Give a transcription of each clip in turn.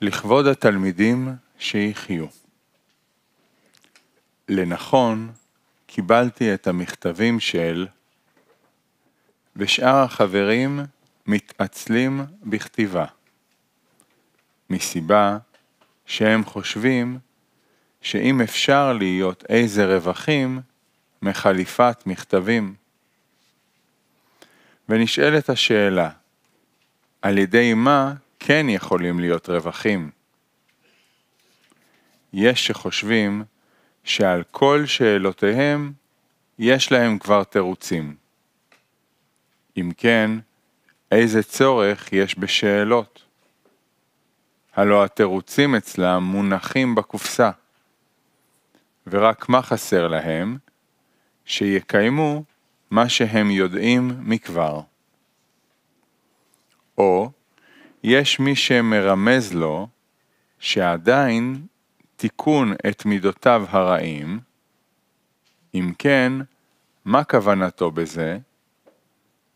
לכבוד התלמידים שיחיו. לנכון קיבלתי את המכתבים של ושאר החברים מתעצלים בכתיבה, מסיבה שהם חושבים שאם אפשר להיות איזה רווחים מחליפת מכתבים. ונשאלת השאלה, על ידי מה כן יכולים להיות רווחים. יש שחושבים שעל כל שאלותיהם יש להם כבר תירוצים. אם כן, איזה צורך יש בשאלות? הלא התירוצים אצלם מונחים בקופסה. ורק מה חסר להם? שיקיימו מה שהם יודעים מכבר. או יש מי שמרמז לו שעדיין תיקון את מידותיו הרעים, אם כן, מה כוונתו בזה?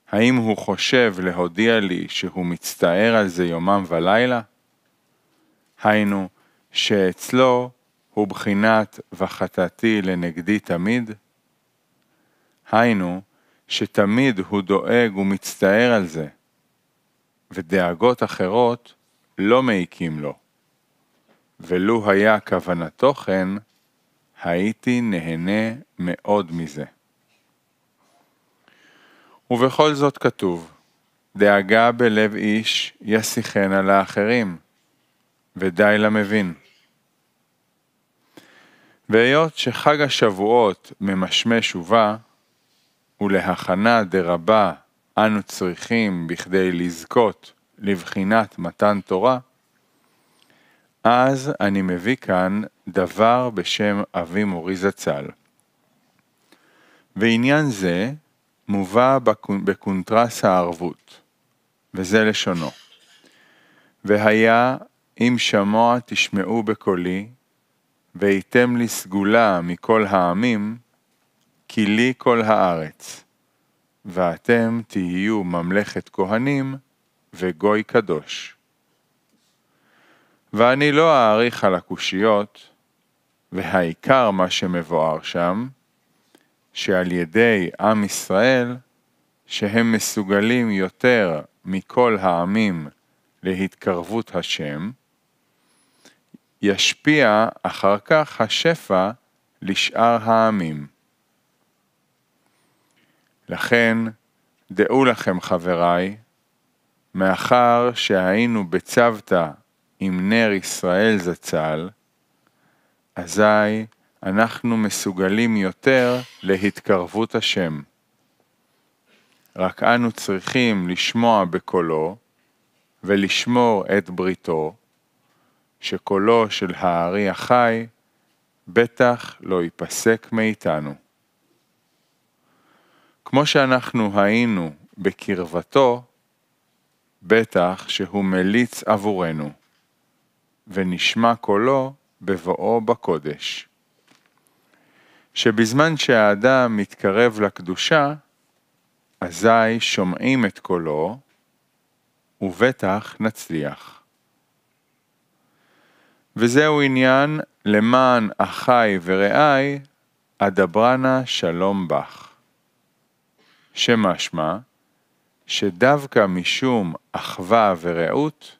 האם הוא חושב להודיע לי שהוא מצטער על זה יומם ולילה? היינו, שאצלו הוא בחינת וחטאתי לנגדי תמיד? היינו, שתמיד הוא דואג ומצטער על זה. ודאגות אחרות לא מעיקים לו. ולו היה כוונתו כן, הייתי נהנה מאוד מזה. ובכל זאת כתוב, דאגה בלב איש יסיחנה לאחרים, ודי למבין. והיות שחג השבועות ממשמש ובא, ולהכנה דרבה אנו צריכים בכדי לזכות לבחינת מתן תורה, אז אני מביא כאן דבר בשם אבי מורי זצ"ל. ועניין זה מובא בקונטרס הערבות, וזה לשונו. והיה אם שמוע תשמעו בקולי, והייתם לי סגולה מכל העמים, כי לי כל הארץ. ואתם תהיו ממלכת כהנים וגוי קדוש. ואני לא אעריך על הקושיות, והעיקר מה שמבואר שם, שעל ידי עם ישראל, שהם מסוגלים יותר מכל העמים להתקרבות השם, ישפיע אחר כך השפע לשאר העמים. לכן, דעו לכם חבריי, מאחר שהיינו בצוותא עם נר ישראל זצ"ל, אזי אנחנו מסוגלים יותר להתקרבות השם. רק אנו צריכים לשמוע בקולו ולשמור את בריתו, שקולו של הארי החי בטח לא ייפסק מאיתנו. כמו שאנחנו היינו בקרבתו, בטח שהוא מליץ עבורנו, ונשמע קולו בבואו בקודש. שבזמן שהאדם מתקרב לקדושה, אזי שומעים את קולו, ובטח נצליח. וזהו עניין למען אחי ורעי, אדברנה שלום בך. שמשמע שדווקא משום אחווה ורעות,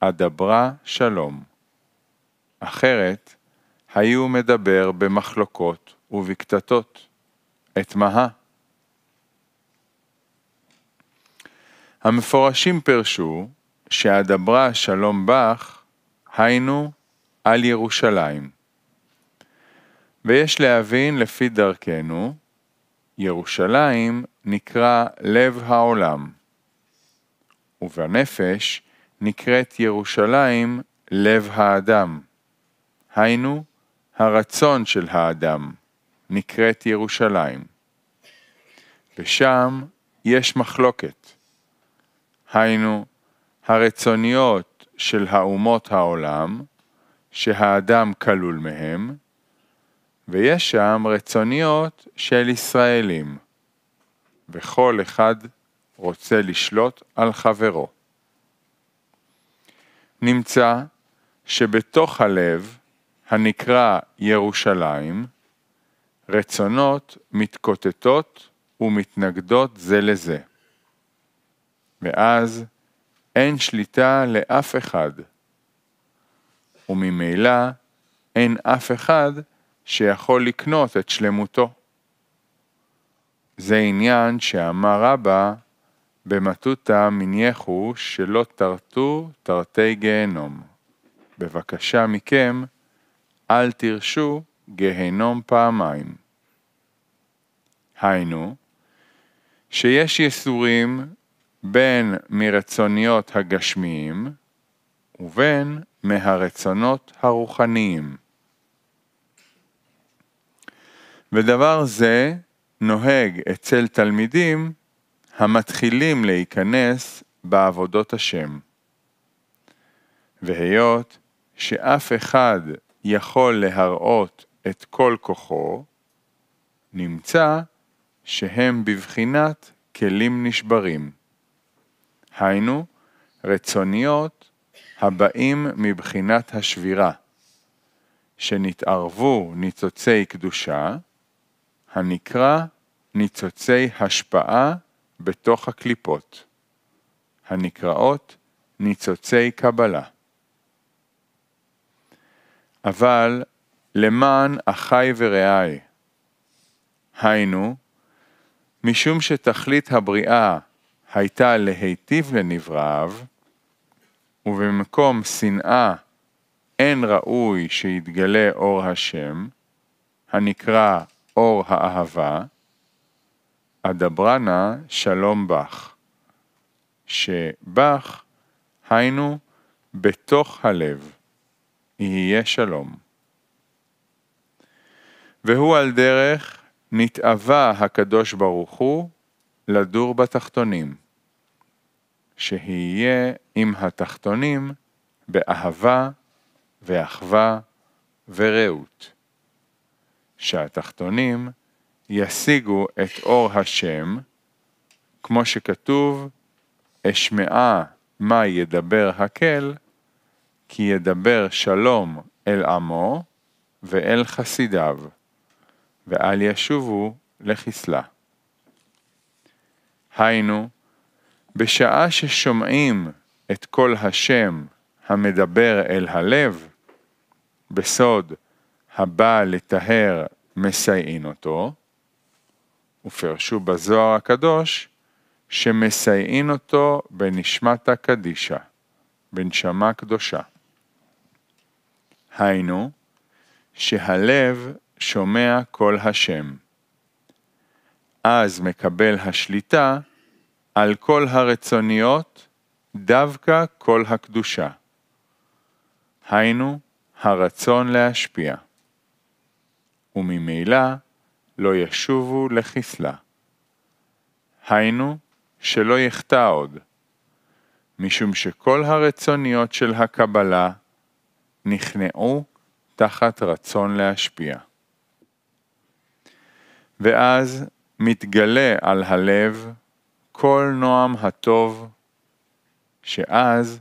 אדברה שלום. אחרת, היו מדבר במחלוקות ובקטטות. את מהה? המפורשים פירשו שאדברה שלום בך, היינו על ירושלים. ויש להבין לפי דרכנו, ירושלים נקרא לב העולם, ובנפש נקראת ירושלים לב האדם, היינו הרצון של האדם, נקראת ירושלים. ושם יש מחלוקת, היינו הרצוניות של האומות העולם, שהאדם כלול מהם, ויש שם רצוניות של ישראלים, וכל אחד רוצה לשלוט על חברו. נמצא שבתוך הלב, הנקרא ירושלים, רצונות מתקוטטות ומתנגדות זה לזה. ואז אין שליטה לאף אחד, וממילא אין אף אחד שיכול לקנות את שלמותו. זה עניין שאמר רבא במטותא מניחו שלא תרתו תרתי גהנום. בבקשה מכם, אל תרשו גהנום פעמיים. היינו, שיש יסורים בין מרצוניות הגשמיים ובין מהרצונות הרוחניים. ודבר זה נוהג אצל תלמידים המתחילים להיכנס בעבודות השם. והיות שאף אחד יכול להראות את כל כוחו, נמצא שהם בבחינת כלים נשברים. היינו, רצוניות הבאים מבחינת השבירה, שנתערבו ניצוצי קדושה, הנקרא ניצוצי השפעה בתוך הקליפות, הנקראות ניצוצי קבלה. אבל למען אחי ורעי, היינו, משום שתכלית הבריאה הייתה להיטיב לנבראיו, ובמקום שנאה אין ראוי שיתגלה אור השם, הנקרא אור האהבה, אדברה שלום בך, שבך, היינו, בתוך הלב, יהיה שלום. והוא על דרך נתאווה הקדוש ברוך הוא לדור בתחתונים, שיהיה עם התחתונים באהבה ואחווה ורעות. שהתחתונים ישיגו את אור השם, כמו שכתוב, אשמעה מה ידבר הקל, כי ידבר שלום אל עמו ואל חסידיו, ואל ישובו לחסלה. היינו, בשעה ששומעים את קול השם המדבר אל הלב, בסוד הבא לטהר מסייעין אותו, ופרשו בזוהר הקדוש שמסייעין אותו בנשמתא קדישא, בנשמה קדושה. היינו, שהלב שומע כל השם. אז מקבל השליטה על כל הרצוניות דווקא כל הקדושה. היינו, הרצון להשפיע. וממילא לא ישובו לחיסלה היינו, שלא יחטא עוד, משום שכל הרצוניות של הקבלה נכנעו תחת רצון להשפיע. ואז מתגלה על הלב כל נועם הטוב, שאז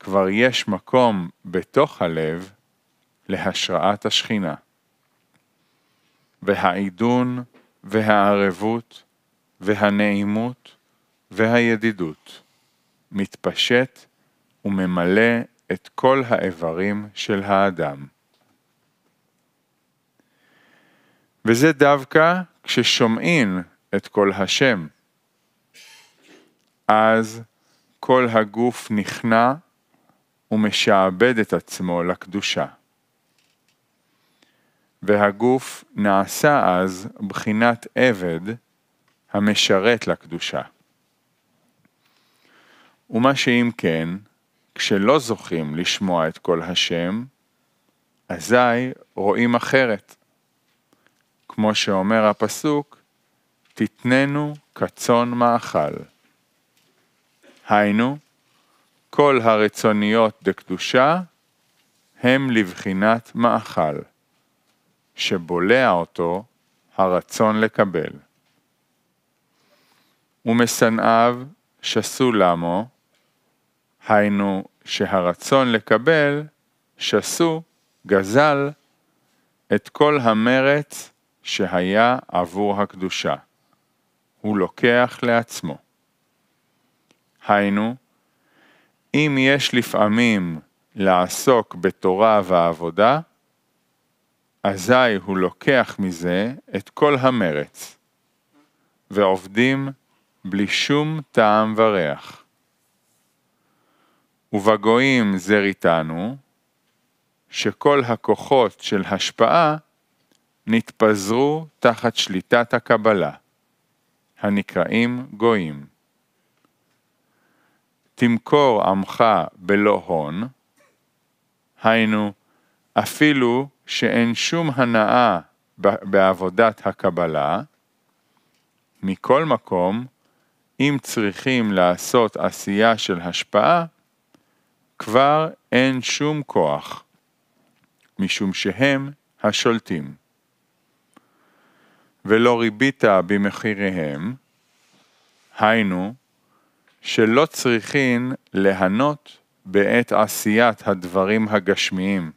כבר יש מקום בתוך הלב להשראת השכינה. והעידון, והערבות, והנעימות, והידידות, מתפשט וממלא את כל האיברים של האדם. וזה דווקא כששומעים את כל השם. אז כל הגוף נכנע ומשעבד את עצמו לקדושה. והגוף נעשה אז בחינת עבד המשרת לקדושה. ומה שאם כן, כשלא זוכים לשמוע את כל השם, אזי רואים אחרת. כמו שאומר הפסוק, תתננו כצאן מאכל. היינו, כל הרצוניות דקדושה הם לבחינת מאכל. שבולע אותו הרצון לקבל. ומשנאיו שסו למו, היינו שהרצון לקבל שסו, גזל, את כל המרץ שהיה עבור הקדושה. הוא לוקח לעצמו. היינו, אם יש לפעמים לעסוק בתורה ועבודה, אזי הוא לוקח מזה את כל המרץ, ועובדים בלי שום טעם וריח. ובגויים איתנו, שכל הכוחות של השפעה נתפזרו תחת שליטת הקבלה, הנקראים גויים. תמכור עמך בלא הון, היינו, אפילו שאין שום הנאה בעבודת הקבלה, מכל מקום, אם צריכים לעשות עשייה של השפעה, כבר אין שום כוח, משום שהם השולטים. ולא ריבית במחיריהם, היינו, שלא צריכים ליהנות בעת עשיית הדברים הגשמיים.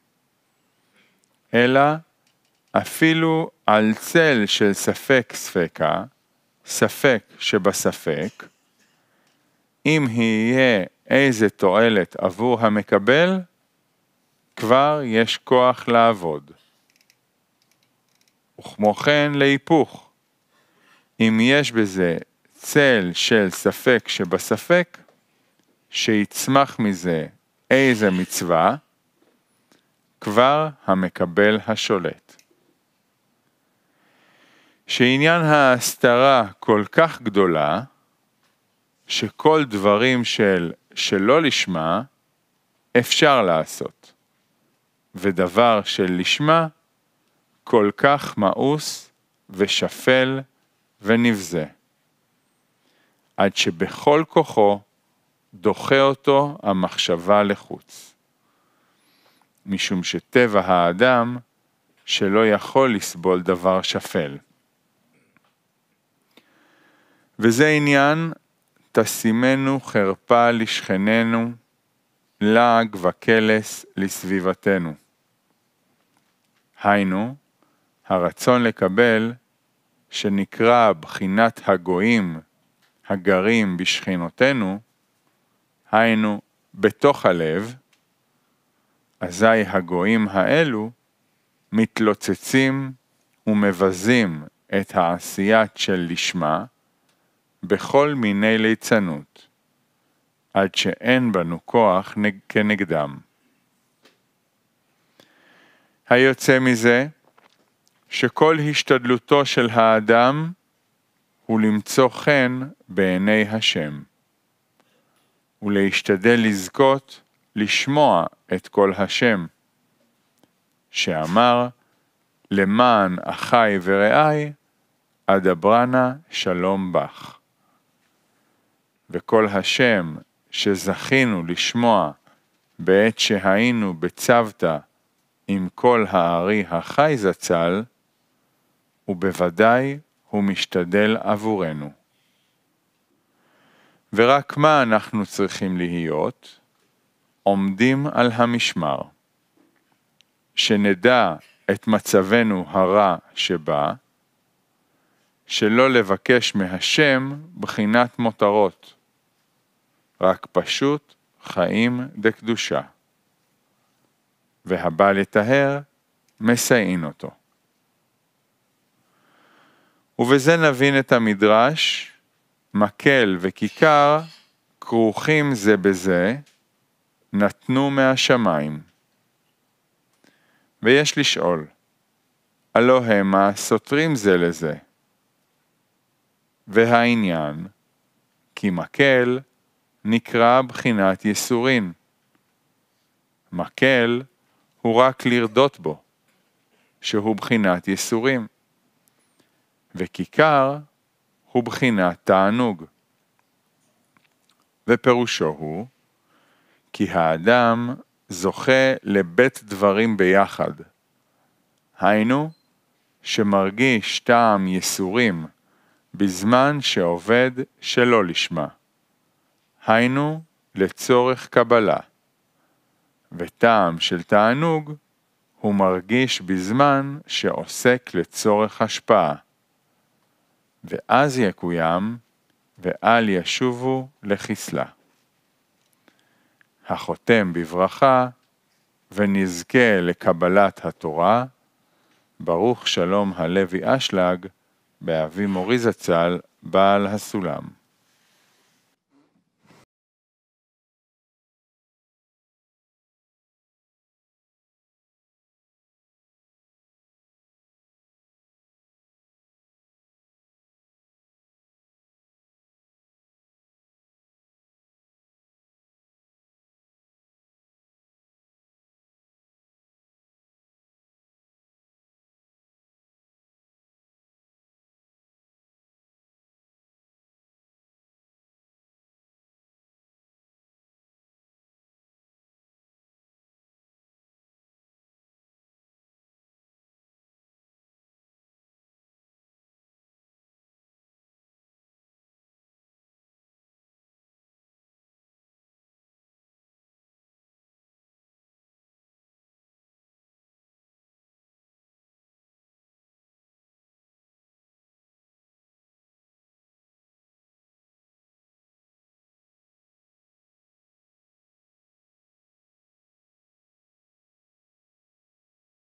אלא אפילו על צל של ספק ספקה, ספק שבספק, אם יהיה איזה תועלת עבור המקבל, כבר יש כוח לעבוד. וכמו כן להיפוך. אם יש בזה צל של ספק שבספק, שיצמח מזה איזה מצווה, כבר המקבל השולט. שעניין ההסתרה כל כך גדולה, שכל דברים של שלא לשמה אפשר לעשות, ודבר של לשמה כל כך מאוס ושפל ונבזה, עד שבכל כוחו דוחה אותו המחשבה לחוץ. משום שטבע האדם שלא יכול לסבול דבר שפל. וזה עניין, תשימנו חרפה לשכננו, לעג וקלס לסביבתנו. היינו, הרצון לקבל, שנקרא בחינת הגויים הגרים בשכינותינו, היינו בתוך הלב, אזי הגויים האלו מתלוצצים ומבזים את העשייה של לשמה בכל מיני ליצנות, עד שאין בנו כוח כנגדם. היוצא מזה, שכל השתדלותו של האדם הוא למצוא חן בעיני השם, ולהשתדל לזכות לשמוע את כל השם, שאמר, למען אחי ורעי, נא שלום בך. וכל השם שזכינו לשמוע בעת שהיינו בצוותא עם כל הארי החי זצ"ל, ובוודאי הוא משתדל עבורנו. ורק מה אנחנו צריכים להיות? עומדים על המשמר, שנדע את מצבנו הרע שבה, שלא לבקש מהשם בחינת מותרות, רק פשוט חיים דקדושה. והבא לטהר, מסייעין אותו. ובזה נבין את המדרש, מקל וכיכר כרוכים זה בזה, נתנו מהשמיים. ויש לשאול, הלא המה סותרים זה לזה. והעניין, כי מקל נקרא בחינת יסורין. מקל הוא רק לרדות בו, שהוא בחינת יסורים. וכיכר הוא בחינת תענוג. ופירושו הוא כי האדם זוכה לבית דברים ביחד. היינו, שמרגיש טעם יסורים בזמן שעובד שלא לשמה. היינו, לצורך קבלה. וטעם של תענוג הוא מרגיש בזמן שעוסק לצורך השפעה. ואז יקוים, ואל ישובו לחיסלה. החותם בברכה, ונזכה לקבלת התורה. ברוך שלום הלוי אשלג, באבי מורי זצ"ל, בעל הסולם.